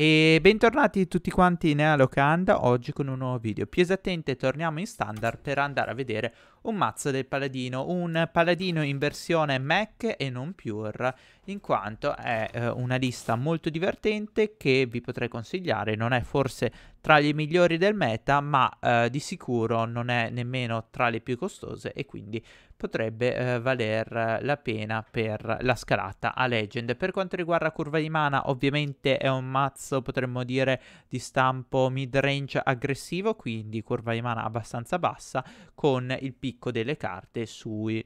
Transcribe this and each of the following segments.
E bentornati tutti quanti nella locanda oggi con un nuovo video. Più esattamente torniamo in standard per andare a vedere un mazzo del paladino, un paladino in versione Mac e non pure, in quanto è eh, una lista molto divertente che vi potrei consigliare, non è forse tra le migliori del meta, ma eh, di sicuro non è nemmeno tra le più costose e quindi potrebbe eh, valer la pena per la scalata a Legend. Per quanto riguarda Curva di Mana, ovviamente è un mazzo, potremmo dire, di stampo mid-range aggressivo, quindi curva di mana abbastanza bassa, con il picco delle carte sui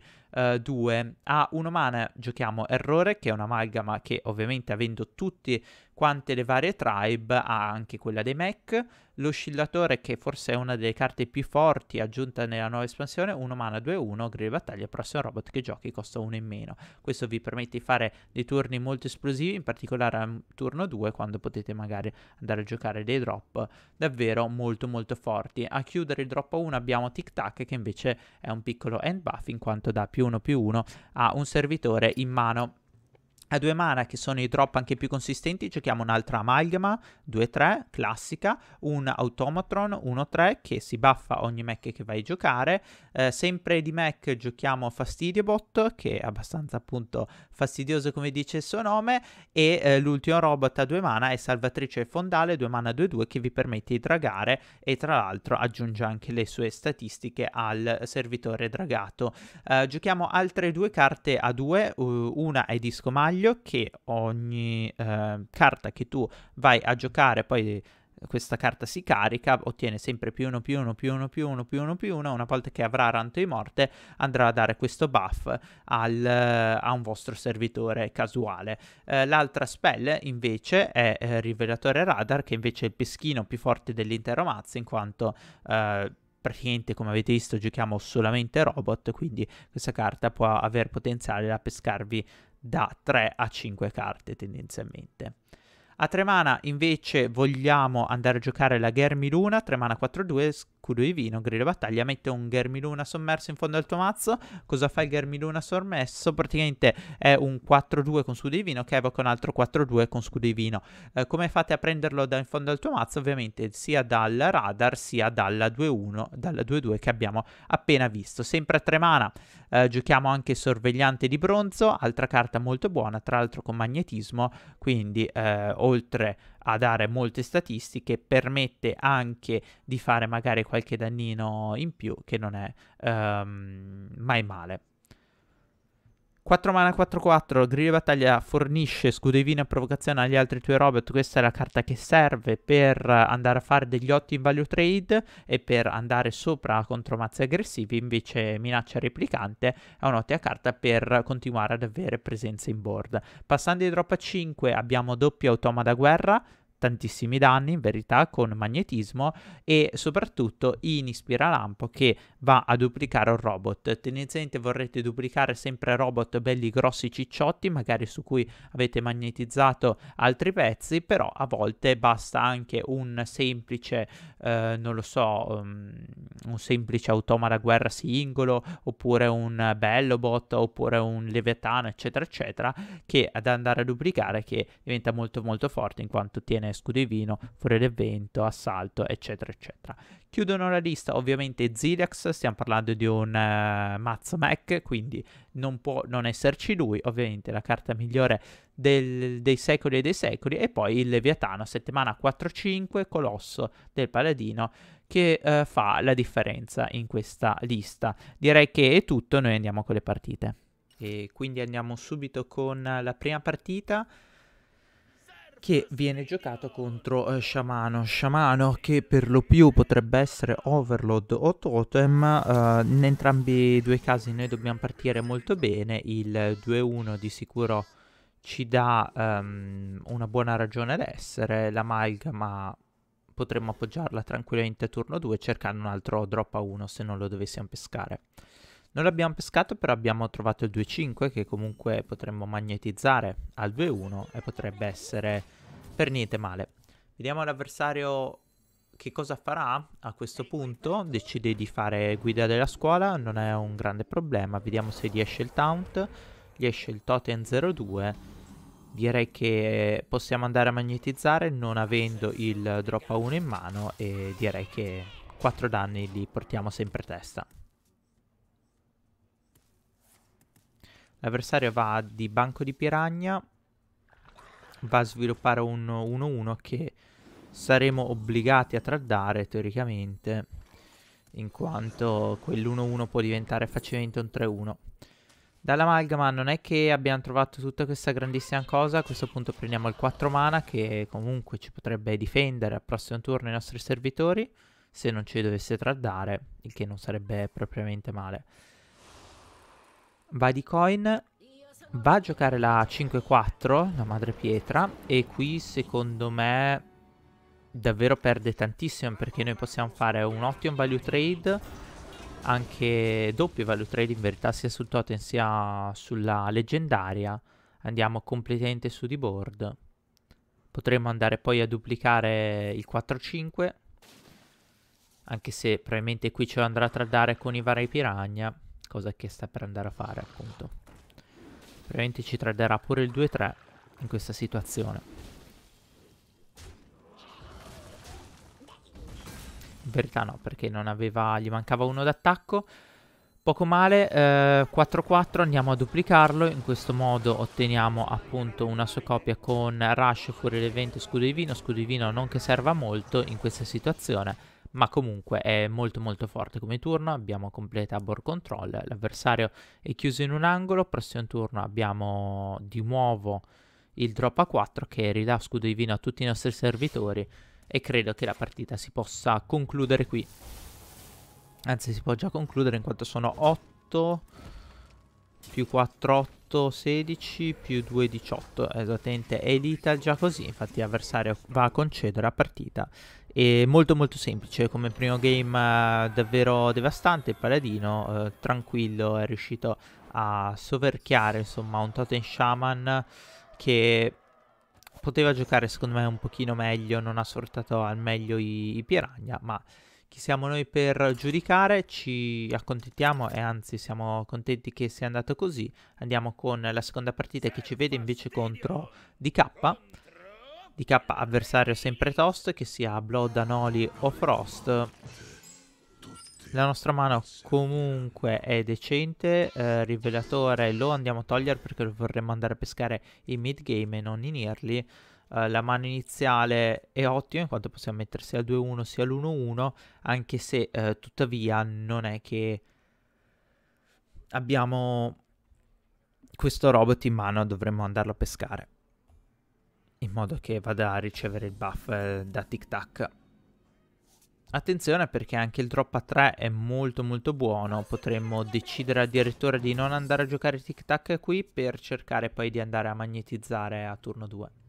2 eh, a 1 mana giochiamo Errore, che è un'amalgama che ovviamente avendo tutte quante le varie tribe ha anche quella dei mech, l'oscillatore che forse è una delle carte più forti aggiunta nella nuova espansione, 1 mana 2-1, grille battaglia, prossimo robot che giochi costa 1 in meno. Questo vi permette di fare dei turni molto esplosivi, in particolare al turno 2 quando potete magari andare a giocare dei drop davvero molto molto forti. A chiudere il drop 1 abbiamo Tic Tac che invece è un piccolo end buff in quanto dà più più 1 più 1 ha un servitore in mano a due mana che sono i drop anche più consistenti giochiamo un'altra amalgama 2-3 classica un automatron 1-3 che si buffa ogni mech che vai a giocare eh, sempre di mech giochiamo fastidiobot che è abbastanza appunto fastidioso come dice il suo nome e eh, l'ultimo robot a due mana è salvatrice fondale 2 mana 2-2 che vi permette di dragare e tra l'altro aggiunge anche le sue statistiche al servitore dragato eh, giochiamo altre due carte a due una è disco maglio consiglio che ogni eh, carta che tu vai a giocare, poi eh, questa carta si carica, ottiene sempre più 1 più 1 più 1 più 1 più 1 più 1, una volta che avrà ranto di morte andrà a dare questo buff al, eh, a un vostro servitore casuale. Eh, l'altra spell invece è eh, Rivelatore Radar che invece è il peschino più forte dell'intero mazzo in quanto eh, praticamente come avete visto giochiamo solamente robot, quindi questa carta può avere potenziale da pescarvi da 3 a 5 carte tendenzialmente. A mana invece vogliamo andare a giocare la Germi Luna, mana 4-2, Cudo di vino, grillo battaglia, mette un Germiluna sommerso in fondo al tuo mazzo. Cosa fa il Germiluna sommerso? Praticamente è un 4-2 con scudo di vino che evoca un altro 4-2 con scudo di vino. Eh, come fate a prenderlo da in fondo al tuo mazzo? Ovviamente sia dal radar sia dalla 2-1, dalla 2-2 che abbiamo appena visto. Sempre a tre mana eh, giochiamo anche Sorvegliante di Bronzo, altra carta molto buona, tra l'altro con magnetismo, quindi eh, oltre a dare molte statistiche, permette anche di fare magari qualche dannino in più che non è um, mai male. 4 mana 4-4, Grillo di Battaglia fornisce scudo divino e provocazione agli altri tuoi robot, questa è la carta che serve per andare a fare degli ottimi value trade e per andare sopra contro mazzi aggressivi, invece minaccia replicante è un'ottima carta per continuare ad avere presenza in board. Passando di drop a 5 abbiamo doppio automa da guerra, tantissimi danni in verità con magnetismo e soprattutto inispira lampo che va a duplicare un robot. Tendenzialmente vorrete duplicare sempre robot belli grossi cicciotti, magari su cui avete magnetizzato altri pezzi, però a volte basta anche un semplice, eh, non lo so, um, un semplice automa da guerra singolo, oppure un bellobot, oppure un leviatano, eccetera, eccetera, che ad andare a duplicare che diventa molto molto forte in quanto tiene Scudo di Vino, fuori del Vento, Assalto, eccetera, eccetera. Chiudono la lista ovviamente Zirax, stiamo parlando di un uh, eh, mazzo Mac, quindi non può non esserci lui, ovviamente la carta migliore del, dei secoli e dei secoli, e poi il Leviatano, settimana 4-5, Colosso del Paladino, che uh, fa la differenza in questa lista. Direi che è tutto, noi andiamo con le partite. E quindi andiamo subito con la prima partita che viene giocato contro eh, Shamano. Sciamano che per lo più potrebbe essere Overload o Totem, eh, in entrambi i due casi noi dobbiamo partire molto bene, il 2-1 di sicuro ci dà um, una buona ragione d'essere, l'amalgama potremmo appoggiarla tranquillamente a turno 2 cercando un altro drop a 1 se non lo dovessimo pescare. Non l'abbiamo pescato però abbiamo trovato il 2-5 che comunque potremmo magnetizzare al 2-1 e potrebbe essere per niente male. Vediamo l'avversario che cosa farà a questo punto. Decide di fare guida della scuola, non è un grande problema. Vediamo se gli esce il taunt, gli esce il totem 02. Direi che possiamo andare a magnetizzare non avendo il drop a 1 in mano e direi che 4 danni li portiamo sempre a testa. L'avversario va di banco di piragna va a sviluppare un 1-1 che saremo obbligati a traddare teoricamente in quanto quell'1-1 può diventare facilmente un 3-1. Dall'amalgama non è che abbiamo trovato tutta questa grandissima cosa, a questo punto prendiamo il 4 mana che comunque ci potrebbe difendere al prossimo turno i nostri servitori se non ci dovesse traddare il che non sarebbe propriamente male. va di coin, Va a giocare la 5-4, la madre pietra, e qui secondo me davvero perde tantissimo perché noi possiamo fare un ottimo value trade, anche doppio value trade in verità sia sul totem sia sulla leggendaria. Andiamo completamente su di board. Potremmo andare poi a duplicare il 4-5, anche se probabilmente qui ce lo andrà a tradare con i vari piragna, cosa che sta per andare a fare appunto. Ovviamente ci traderà pure il 2-3 in questa situazione. In verità no, perché aveva, gli mancava uno d'attacco. Poco male, 4-4 eh, andiamo a duplicarlo, in questo modo otteniamo appunto una sua copia con Rush, Furia l'evento, Scudo Divino, Scudo Divino non che serva molto in questa situazione, ma comunque è molto molto forte come turno, abbiamo completa board control, l'avversario è chiuso in un angolo, prossimo turno abbiamo di nuovo il drop a 4 che ridà scudo di vino a tutti i nostri servitori e credo che la partita si possa concludere qui. Anzi si può già concludere in quanto sono 8 più 4, 8 8, 16 più 2, 18. Eh, esattamente. E l'Ital già così, infatti l'avversario va a concedere la partita. È molto molto semplice, come primo game eh, davvero devastante, il paladino eh, tranquillo è riuscito a soverchiare insomma un Totem Shaman che poteva giocare secondo me un pochino meglio, non ha sfruttato al meglio i, i Piranha, ma chi siamo noi per giudicare, ci accontentiamo e anzi siamo contenti che sia andato così. Andiamo con la seconda partita che ci vede invece contro DK. DK avversario sempre tosto, che sia Blood, Anoli o Frost. La nostra mano comunque è decente, eh, rivelatore lo andiamo a togliere perché lo vorremmo andare a pescare in mid game e non in early. Eh, la mano iniziale è ottima in quanto possiamo mettere sia il 2-1 sia l'1-1, anche se eh, tuttavia non è che abbiamo questo robot in mano, dovremmo andarlo a pescare in modo che vada a ricevere il buff eh, da tic tac. Attenzione perché anche il drop a 3 è molto molto buono, potremmo decidere addirittura di non andare a giocare tic tac qui per cercare poi di andare a magnetizzare a turno 2.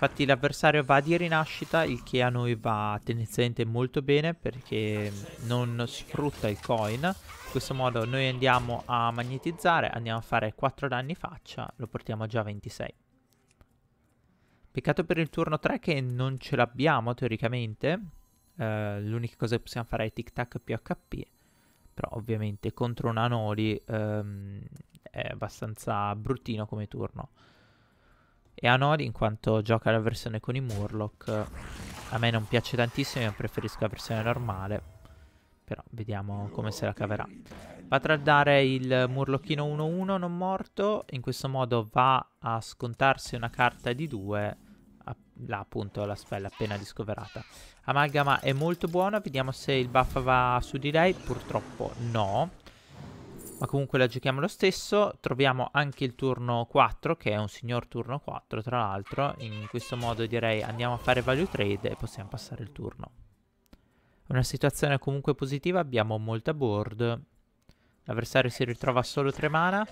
Infatti l'avversario va di rinascita, il che a noi va tendenzialmente molto bene perché non sfrutta il coin. In questo modo noi andiamo a magnetizzare, andiamo a fare 4 danni faccia, lo portiamo già a 26. Peccato per il turno 3 che non ce l'abbiamo teoricamente. Eh, l'unica cosa che possiamo fare è tic tac più HP. Però ovviamente contro un Anoli ehm, è abbastanza bruttino come turno e Anori in quanto gioca la versione con i Murloc. A me non piace tantissimo, io preferisco la versione normale. Però vediamo come se la caverà. Va a tradare il Murlocchino 1-1 non morto. In questo modo va a scontarsi una carta di 2. Là appunto la spella appena discoverata. Amalgama è molto buona. Vediamo se il buff va su di lei. Purtroppo no ma comunque la giochiamo lo stesso. Troviamo anche il turno 4, che è un signor turno 4, tra l'altro. In questo modo direi andiamo a fare value trade e possiamo passare il turno. Una situazione comunque positiva, abbiamo molta board. L'avversario si ritrova solo 3 mana.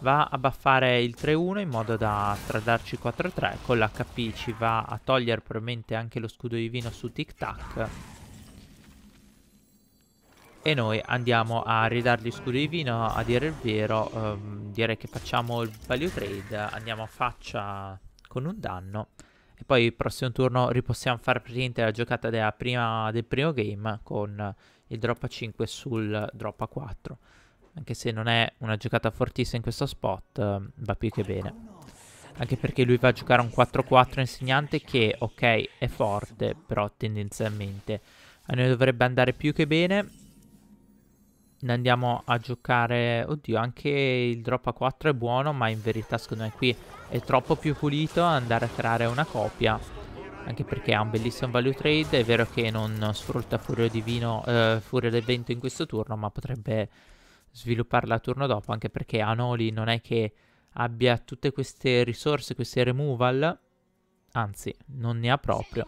Va a buffare il 3-1 in modo da tradarci 4-3. Con l'HP ci va a togliere probabilmente anche lo scudo divino su Tic Tac e noi andiamo a ridargli scudi vino a dire il vero ehm, direi che facciamo il value trade andiamo a faccia con un danno e poi il prossimo turno ripossiamo far presente la giocata prima, del primo game con il drop a 5 sul drop a 4 anche se non è una giocata fortissima in questo spot ehm, va più che bene anche perché lui va a giocare un 4-4 insegnante che ok è forte però tendenzialmente a noi dovrebbe andare più che bene ne andiamo a giocare... Oddio, anche il drop a 4 è buono, ma in verità secondo me qui è troppo più pulito andare a creare una copia. Anche perché ha un bellissimo value trade, è vero che non sfrutta Furio Divino, eh, Furio del Vento in questo turno, ma potrebbe svilupparla a turno dopo, anche perché Anoli non è che abbia tutte queste risorse, queste removal, anzi, non ne ha proprio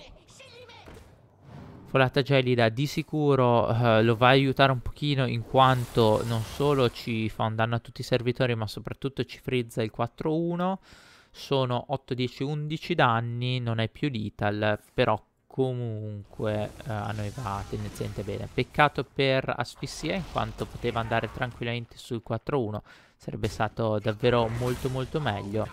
cioccolata gelida di sicuro eh, lo va a aiutare un pochino in quanto non solo ci fa un danno a tutti i servitori ma soprattutto ci frizza il 4-1 sono 8, 10, 11 danni non è più lethal però comunque eh, a noi va tendenzialmente bene peccato per asfissia in quanto poteva andare tranquillamente sul 4-1 sarebbe stato davvero molto molto meglio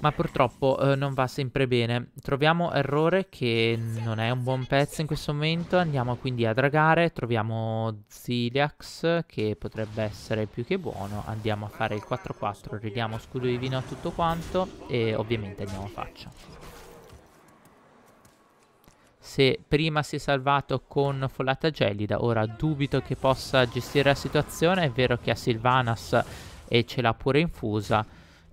ma purtroppo eh, non va sempre bene. Troviamo Errore che non è un buon pezzo in questo momento, andiamo quindi a dragare, troviamo Ziliax che potrebbe essere più che buono, andiamo a fare il 4-4, ridiamo scudo divino a tutto quanto e ovviamente andiamo a faccia. Se prima si è salvato con folata gelida, ora dubito che possa gestire la situazione, è vero che ha Sylvanas e ce l'ha pure infusa,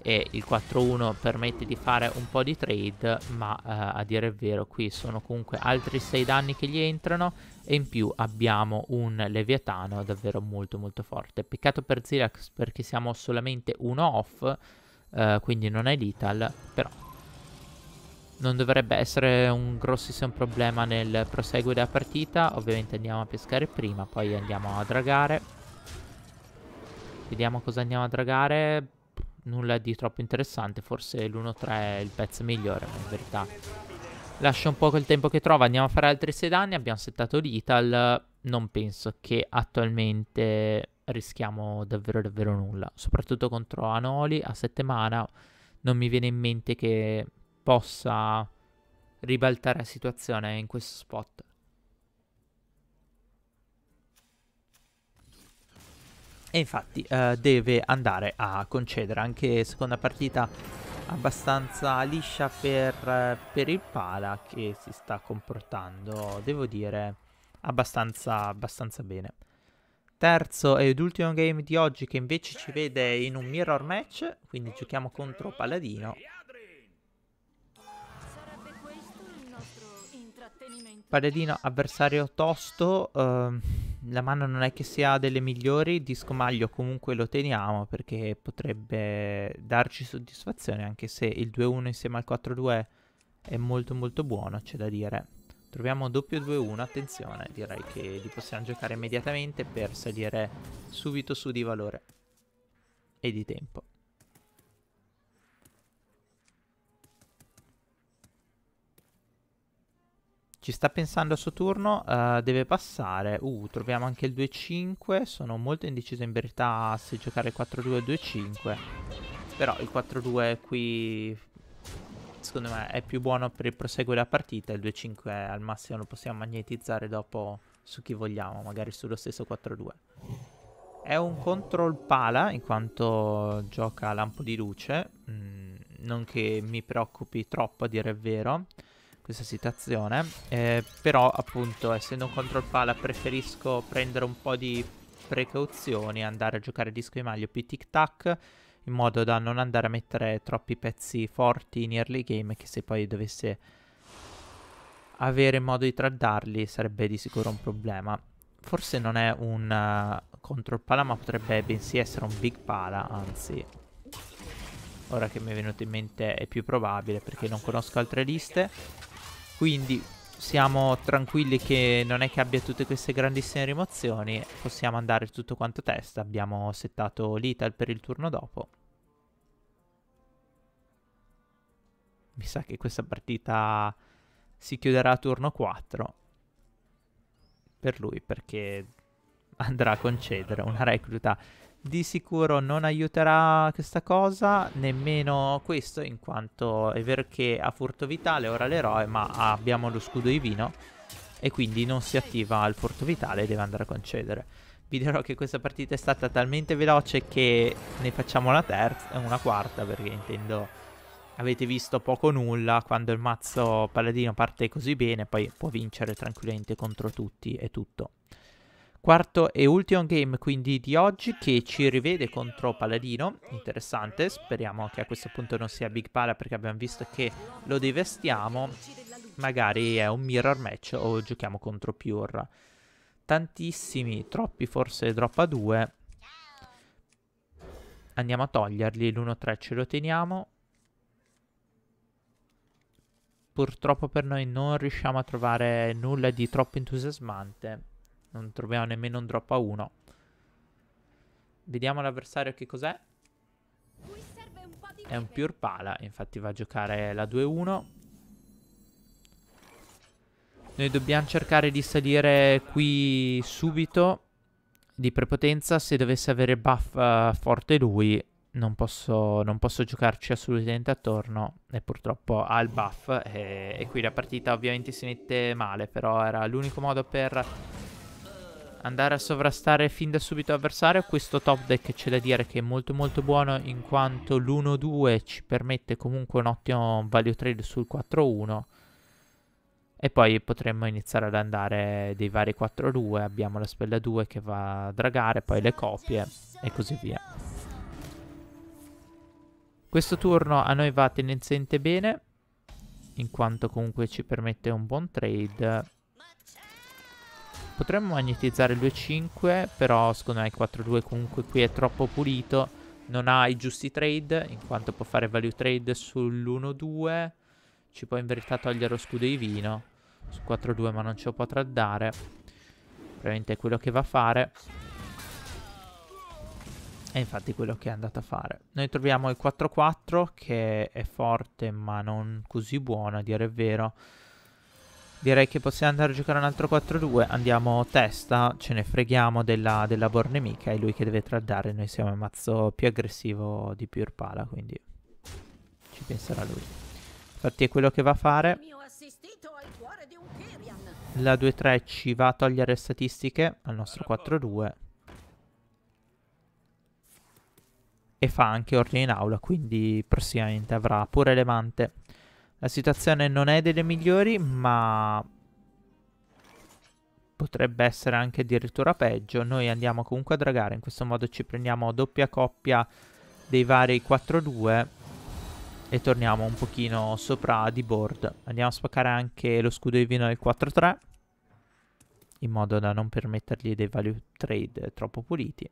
e il 4-1 permette di fare un po' di trade ma eh, a dire il vero qui sono comunque altri 6 danni che gli entrano e in più abbiamo un Leviatano davvero molto molto forte peccato per Zirax perché siamo solamente uno off eh, quindi non è lethal però non dovrebbe essere un grossissimo problema nel proseguo della partita ovviamente andiamo a pescare prima poi andiamo a dragare Vediamo cosa andiamo a dragare nulla di troppo interessante, forse l'1-3 è il pezzo migliore, ma in verità lascia un po' il tempo che trova, andiamo a fare altri 6 danni, abbiamo settato l'Ital, non penso che attualmente rischiamo davvero davvero nulla, soprattutto contro Anoli a 7 mana, non mi viene in mente che possa ribaltare la situazione in questo spot. E infatti eh, deve andare a concedere anche seconda partita abbastanza liscia per, eh, per, il Pala che si sta comportando, devo dire, abbastanza, abbastanza bene. Terzo ed ultimo game di oggi che invece ci vede in un mirror match, quindi giochiamo contro Paladino. Paladino avversario tosto, ehm, la mano non è che sia delle migliori, disco maglio comunque lo teniamo perché potrebbe darci soddisfazione anche se il 2-1 insieme al 4-2 è molto molto buono, c'è da dire. Troviamo doppio 2-1, attenzione, direi che li possiamo giocare immediatamente per salire subito su di valore e di tempo. Ci sta pensando a suo turno, uh, deve passare. Uh, troviamo anche il 2-5. Sono molto indeciso in verità se giocare 4-2 o 2-5. Però il 4-2 qui secondo me è più buono per il proseguo della partita. Il 2-5 al massimo lo possiamo magnetizzare dopo su chi vogliamo, magari sullo stesso 4-2. È un control pala in quanto gioca lampo di luce. Mm, non che mi preoccupi troppo a dire il vero questa situazione. Eh, però appunto essendo un control pala preferisco prendere un po' di precauzioni, andare a giocare disco di maglio più tic tac in modo da non andare a mettere troppi pezzi forti in early game che se poi dovesse avere modo di traddarli sarebbe di sicuro un problema. Forse non è un uh, control pala ma potrebbe bensì essere un big pala, anzi ora che mi è venuto in mente è più probabile perché non conosco altre liste quindi siamo tranquilli che non è che abbia tutte queste grandissime rimozioni, possiamo andare tutto quanto testa, abbiamo settato l'Ital per il turno dopo. Mi sa che questa partita si chiuderà a turno 4 per lui perché andrà a concedere una recluta di sicuro non aiuterà questa cosa, nemmeno questo, in quanto è vero che ha furto vitale, ora l'eroe, ma abbiamo lo scudo divino e quindi non si attiva il furto vitale e deve andare a concedere. Vi dirò che questa partita è stata talmente veloce che ne facciamo una terza e eh, una quarta, perché intendo avete visto poco o nulla, quando il mazzo paladino parte così bene, poi può vincere tranquillamente contro tutti e tutto. Quarto e ultimo game quindi di oggi che ci rivede contro Paladino, interessante, speriamo che a questo punto non sia Big Pala perché abbiamo visto che lo divestiamo, magari è un mirror match o giochiamo contro Pure. Tantissimi, troppi forse drop a 2, andiamo a toglierli, l'1-3 ce lo teniamo. Purtroppo per noi non riusciamo a trovare nulla di troppo entusiasmante. Non troviamo nemmeno un drop a 1. Vediamo l'avversario che cos'è. È un pure pala, infatti va a giocare la 2-1. Noi dobbiamo cercare di salire qui subito di prepotenza. Se dovesse avere buff uh, forte lui, non posso, non posso, giocarci assolutamente attorno e purtroppo ha il buff e, eh, e qui la partita ovviamente si mette male però era l'unico modo per andare a sovrastare fin da subito avversario. Questo top deck c'è da dire che è molto molto buono in quanto l'1-2 ci permette comunque un ottimo value trade sul 4-1. E poi potremmo iniziare ad andare dei vari 4-2, abbiamo la spella 2 che va a dragare, poi le copie e così via. Questo turno a noi va tendenzialmente bene, in quanto comunque ci permette un buon trade Potremmo magnetizzare 2-5, però secondo me il 4-2 comunque qui è troppo pulito. Non ha i giusti trade, in quanto può fare value trade sull'1-2. Ci può in verità togliere lo scudo di vino su 4-2, ma non ce lo potrà dare. Probabilmente è quello che va a fare. E infatti quello che è andato a fare. Noi troviamo il 4-4 che è forte ma non così buono a dire il vero. Direi che possiamo andare a giocare un altro 4-2. Andiamo testa, ce ne freghiamo della, della nemica. È lui che deve traddare. Noi siamo il mazzo più aggressivo di Purpala, quindi ci penserà lui. Infatti è quello che va a fare. La 2-3 ci va a togliere statistiche al nostro 4-2. E fa anche ordine in aula, quindi prossimamente avrà pure Levante la situazione non è delle migliori, ma potrebbe essere anche addirittura peggio. Noi andiamo comunque a dragare, in questo modo ci prendiamo doppia coppia dei vari 4-2 e torniamo un pochino sopra di board. Andiamo a spaccare anche lo scudo di vino del 4-3 in modo da non permettergli dei value trade troppo puliti.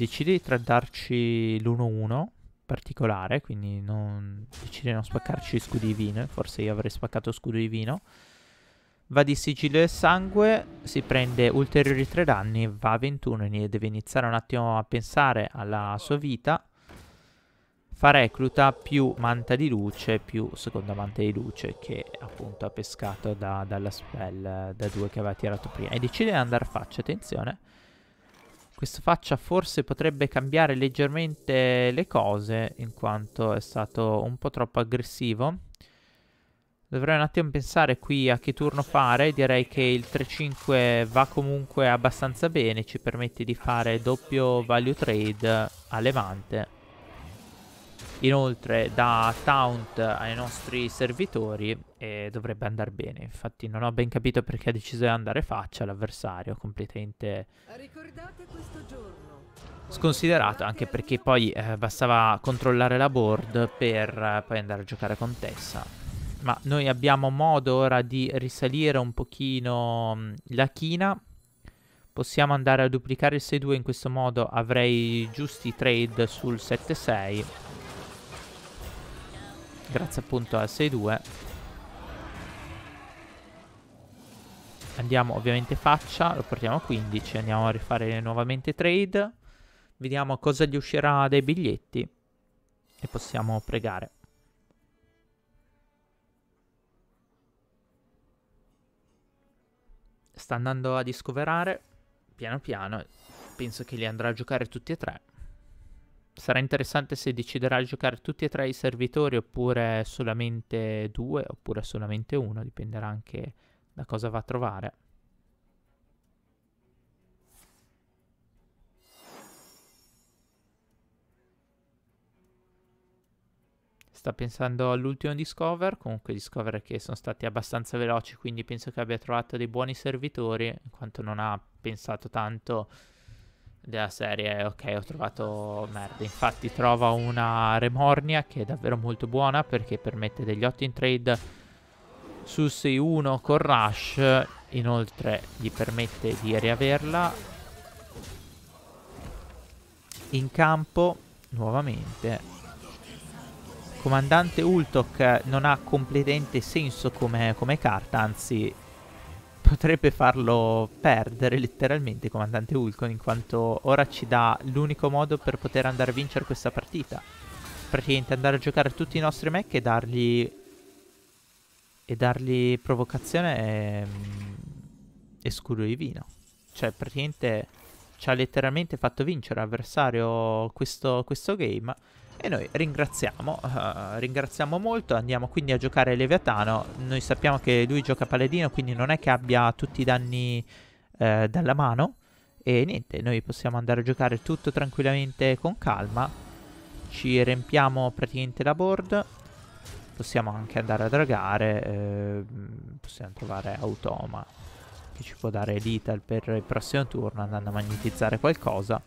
decide di trattarci l'1-1 particolare, quindi non, decide di non spaccarci scudo di vino, forse io avrei spaccato scudo di vino. Va di sigillo del sangue, si prende ulteriori 3 danni, va a 21 e deve iniziare un attimo a pensare alla sua vita. Fa recluta più manta di luce più seconda manta di luce che appunto ha pescato da, dalla spell, da due che aveva tirato prima. E decide di andare a faccia, attenzione questa faccia forse potrebbe cambiare leggermente le cose, in quanto è stato un po' troppo aggressivo. Dovrei un attimo pensare qui a che turno fare, direi che il 3-5 va comunque abbastanza bene, ci permette di fare doppio value trade a levante inoltre da Taunt ai nostri servitori e dovrebbe andare bene. Infatti non ho ben capito perché ha deciso di andare faccia all'avversario, completamente sconsiderato, anche perché poi eh, bastava controllare la board per eh, poi andare a giocare con Tessa. Ma noi abbiamo modo ora di risalire un pochino mm, la china. Possiamo andare a duplicare il 6-2 in questo modo avrei giusti trade sul 7-6 grazie appunto al 6-2. Andiamo ovviamente faccia, lo portiamo a 15, andiamo a rifare nuovamente trade, vediamo cosa gli uscirà dai biglietti e possiamo pregare. Sta andando a discoverare piano piano, penso che li andrà a giocare tutti e tre. Sarà interessante se deciderà di giocare tutti e tre i servitori oppure solamente due oppure solamente uno, dipenderà anche da cosa va a trovare. sta pensando all'ultimo Discover, comunque Discover che sono stati abbastanza veloci, quindi penso che abbia trovato dei buoni servitori, in quanto non ha pensato tanto della serie ok ho trovato merda infatti trova una Remornia che è davvero molto buona perché permette degli ottimi trade su 6-1 con Rush inoltre gli permette di riaverla in campo nuovamente Comandante Ultok non ha completamente senso come, come carta anzi potrebbe farlo perdere letteralmente comandante Hulkon in quanto ora ci dà l'unico modo per poter andare a vincere questa partita. Praticamente andare a giocare tutti i nostri mech e dargli... e dargli provocazione e, mm, e scuro divino. Cioè praticamente ci ha letteralmente fatto vincere l'avversario questo, questo game e noi ringraziamo, uh, ringraziamo molto, andiamo quindi a giocare Leviatano. Noi sappiamo che lui gioca Paladino, quindi non è che abbia tutti i danni uh, dalla mano. E niente, noi possiamo andare a giocare tutto tranquillamente con calma. Ci riempiamo praticamente la board. Possiamo anche andare a dragare. Eh, possiamo trovare Automa, che ci può dare l'ital per il prossimo turno, andando a magnetizzare qualcosa.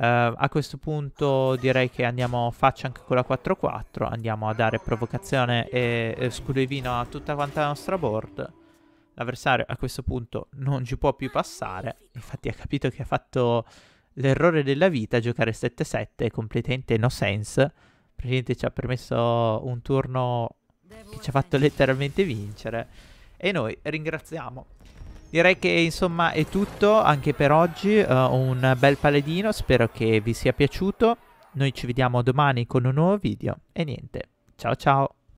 Uh, a questo punto direi che andiamo faccia anche con la 4-4, andiamo a dare provocazione e, e scudo di vino a tutta quanta la nostra board. L'avversario a questo punto non ci può più passare, infatti ha capito che ha fatto l'errore della vita giocare 7-7, completamente no sense, praticamente ci ha permesso un turno che ci ha fatto letteralmente vincere e noi ringraziamo Direi che insomma è tutto anche per oggi, uh, un bel paladino, spero che vi sia piaciuto, noi ci vediamo domani con un nuovo video e niente, ciao ciao!